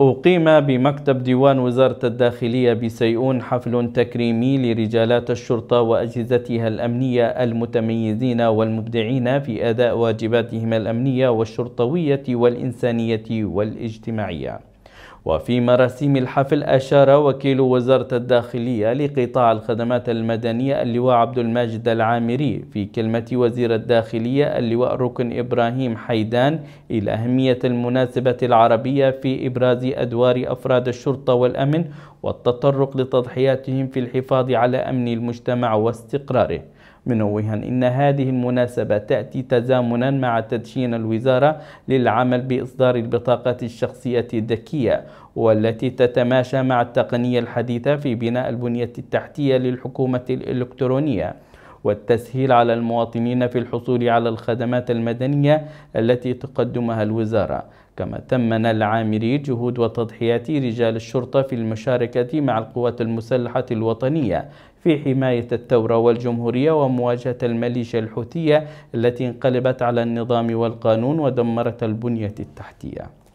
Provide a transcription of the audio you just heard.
أقيم بمكتب ديوان وزارة الداخلية بسيئون حفل تكريمي لرجالات الشرطة وأجهزتها الأمنية المتميزين والمبدعين في أداء واجباتهم الأمنية والشرطوية والإنسانية والاجتماعية وفي مراسيم الحفل أشار وكيل وزارة الداخلية لقطاع الخدمات المدنية اللواء عبد الماجد العامري في كلمة وزير الداخلية اللواء ركن إبراهيم حيدان إلى أهمية المناسبة العربية في إبراز أدوار أفراد الشرطة والأمن والتطرق لتضحياتهم في الحفاظ على أمن المجتمع واستقراره منوها إن هذه المناسبة تأتي تزامنا مع تدشين الوزارة للعمل بإصدار البطاقة الشخصية الذكية والتي تتماشى مع التقنية الحديثة في بناء البنية التحتية للحكومة الإلكترونية والتسهيل على المواطنين في الحصول على الخدمات المدنية التي تقدمها الوزارة كما تمن العامري جهود وتضحيات رجال الشرطة في المشاركة مع القوات المسلحة الوطنية في حماية الثورة والجمهورية ومواجهة الميليشيا الحوثية التي انقلبت على النظام والقانون ودمرت البنية التحتية